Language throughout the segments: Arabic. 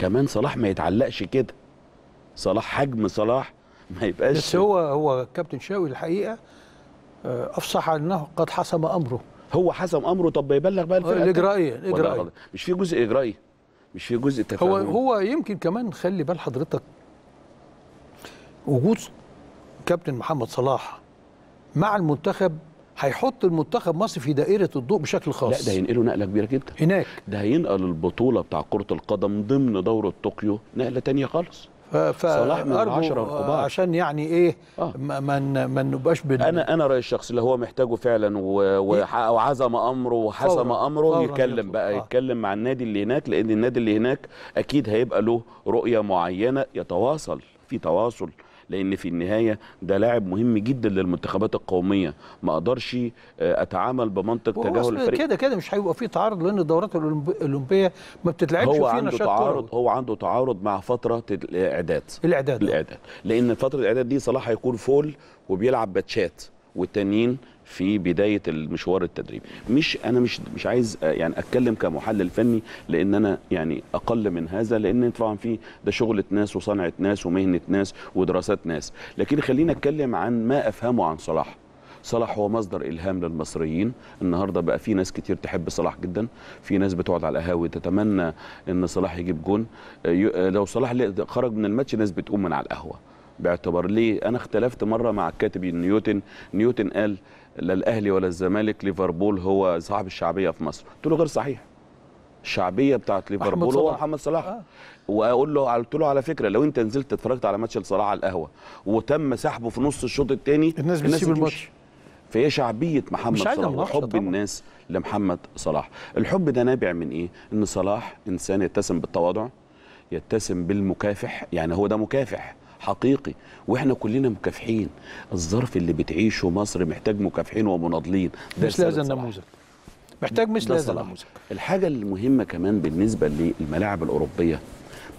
كمان صلاح ما يتعلقش كده صلاح حجم صلاح ما يبقاش بس هو هو كابتن شاوي الحقيقه آه، افصح انه قد حسم امره هو حسم امره طب يبلغ بقى الفرقه الاجرائيه الاجرائيه مش في جزء اجرائي مش في جزء تفاهم هو هو يمكن كمان خلي بال حضرتك وجود كابتن محمد صلاح مع المنتخب هيحط المنتخب مصر في دائره الضوء بشكل خاص لا ده هينقله نقله كبيره جدا هناك ده هينقل البطوله بتاع كره القدم ضمن دوره طوكيو نقله تانية خالص ف صلاح من العشرة الكبار عشان يعني ايه آه. ما ما نبقاش بن... انا انا رايي الشخصي اللي هو محتاجه فعلا إيه؟ وعزم امره وحسم فورا. امره فورا يتكلم بقى آه. يتكلم مع النادي اللي هناك لان النادي اللي هناك اكيد هيبقى له رؤيه معينه يتواصل في تواصل لان في النهايه ده لاعب مهم جدا للمنتخبات القوميه ما اقدرش آه، اتعامل بمنطق تجاهل الفريق كده كده مش هيبقى فيه تعارض لان الدورات الاولمبيه ما بتتلعبش في نشاط تعارض هو عنده تعارض مع فتره الاعداد الاعداد الاعداد لان فتره الاعداد دي صلاح هيكون فول وبيلعب باتشات والتانيين في بدايه المشوار التدريبي مش انا مش مش عايز آه، يعني اتكلم كمحلل فني لان انا يعني اقل من هذا لان طبعا في ده شغله ناس وصنعه ناس ومهنه ناس ودراسات ناس لكن خلينا اتكلم عن ما افهمه عن صلاح صلاح هو مصدر الهام للمصريين النهارده بقى في ناس كتير تحب صلاح جدا في ناس بتقعد على القهاوي تتمنى ان صلاح يجيب جون آه، لو صلاح خرج من الماتش ناس بتقوم من على القهوه باعتبار ليه انا اختلفت مره مع الكاتب نيوتن نيوتن قال لا الاهلي ولا الزمالك ليفربول هو صاحب الشعبيه في مصر قلت له غير صحيح الشعبيه بتاعت ليفربول هو محمد صلاح آه. واقول له قلت له على فكره لو انت نزلت اتفرجت على ماتش لصلاح على القهوه وتم سحبه في نص الشوط الثاني الناس بتسيب الماتش فهي شعبيه محمد صلاح وحب الناس لمحمد صلاح الحب ده نابع من ايه ان صلاح انسان يتسم بالتواضع يتسم بالمكافح يعني هو ده مكافح حقيقي واحنا كلنا مكافحين الظرف اللي بتعيشه مصر محتاج مكافحين ومناضلين ده مش لازم نموذج محتاج مش لازم نموذج الحاجه المهمه كمان بالنسبه للملاعب الاوروبيه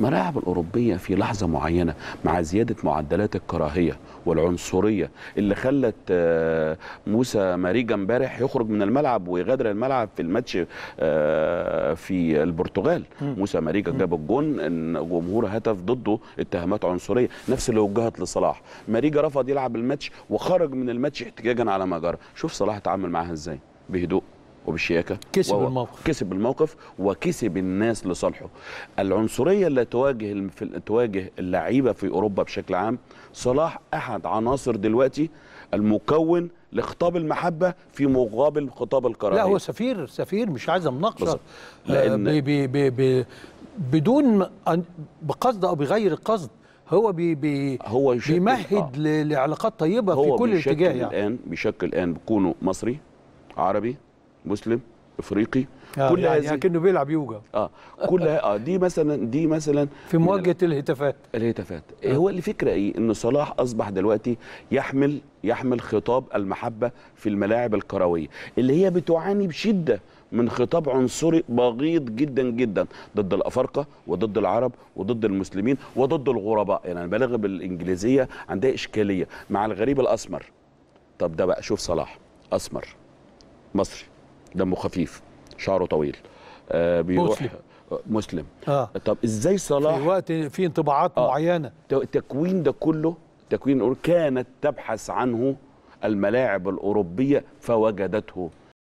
الملاعب الأوروبية في لحظة معينة مع زيادة معدلات الكراهية والعنصرية اللي خلت آه، موسى ماريجا امبارح يخرج من الملعب ويغادر الملعب في الماتش آه، في البرتغال موسى ماريجا جاب الجون ان الجمهور هتف ضده اتهامات عنصرية نفس اللي وجهت لصلاح ماريجا رفض يلعب الماتش وخرج من الماتش احتجاجا على ما جرى شوف صلاح اتعامل معاها ازاي بهدوء وبالشياكه كسب الموقف كسب الموقف وكسب الناس لصالحه العنصريه اللي تواجه تواجه اللعيبه في اوروبا بشكل عام صلاح احد عناصر دلوقتي المكون لخطاب المحبه في مقابل خطاب الكراهيه لا هو سفير سفير مش عايز مناقشه آه، لان آه بي بي بي بدون بقصد او بغير القصد هو بي بي هو بيمهد آه. لعلاقات طيبه في كل اتجاه يعني الان بيشكل الان بكونه مصري عربي مسلم افريقي آه كل يعني هذه كانه بيلعب يوجا اه كل اه دي مثلا دي مثلا في مواجهه الهتافات الهتافات آه. هو الفكره ايه ان صلاح اصبح دلوقتي يحمل يحمل خطاب المحبه في الملاعب الكرويه اللي هي بتعاني بشده من خطاب عنصري بغيض جدا جدا ضد الافارقه وضد العرب وضد المسلمين وضد الغرباء يعني انا بلغ بالانجليزيه عندها اشكاليه مع الغريب الاسمر طب ده بقى شوف صلاح اسمر مصري دمه خفيف شعره طويل آه بيروح مسلم آه، مسلم آه. طب ازاي صلاح في وقت في انطباعات آه. معينه التكوين ده كله تكوين كانت تبحث عنه الملاعب الاوروبيه فوجدته